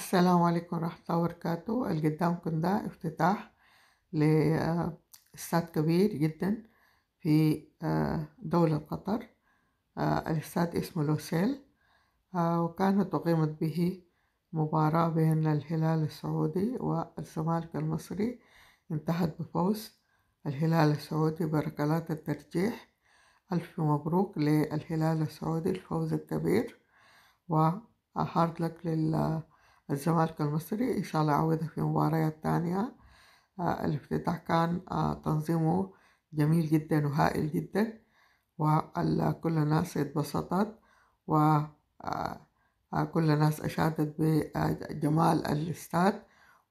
السلام عليكم ورحمة الله وبركاته قدامكم ده افتتاح لاستاد كبير جدا في آه، دولة قطر آه، الاستاد اسمه لوسيل آه، وكانت أقيمت به مباراة بين الهلال السعودي والزمالك المصري انتهت بفوز الهلال السعودي بركلات الترجيح ألف مبروك للهلال السعودي الفوز الكبير وهارد لك لل الزمالك المصري إن شاء الله يعوضها في مباريات تانية آه، الافتتاح كان آه، تنظيمه جميل جدا وهائل جدا وكل الناس اتبسطت وكل آه، الناس أشادت بجمال الاستاد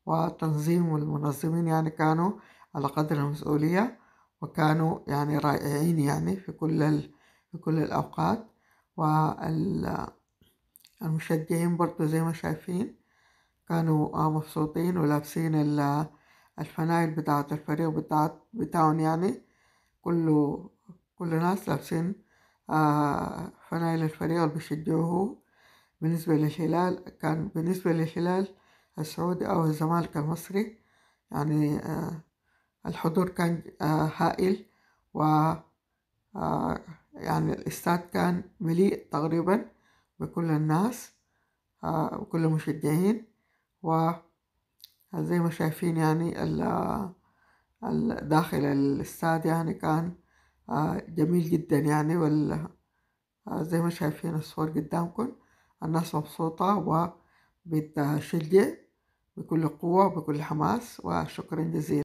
وتنظيم المنظمين يعني كانوا على قدر المسؤولية وكانوا يعني رائعين يعني في كل ال... في كل الأوقات والمشجعين برضو زي ما شايفين كانوا آه مبسوطين ولابسين الفنايل بتاعت الفريق بتاعت بتاعهم يعني كله كل الناس لابسين آه، فنايل الفريق اللي بيشجعوه بالنسبة للهلال كان بالنسبة للهلال السعودي أو الزمالك المصري يعني آه، الحضور كان هائل و يعني الاستاد كان مليء تقريبا بكل الناس وكل المشجعين وزي ما شايفين يعني داخل الاستاد يعني كان آه، جميل جدا يعني آه، زي ما شايفين الصور قدامكم الناس مبسوطة وبتشجع بكل قوة وبكل حماس وشكرا جزيلا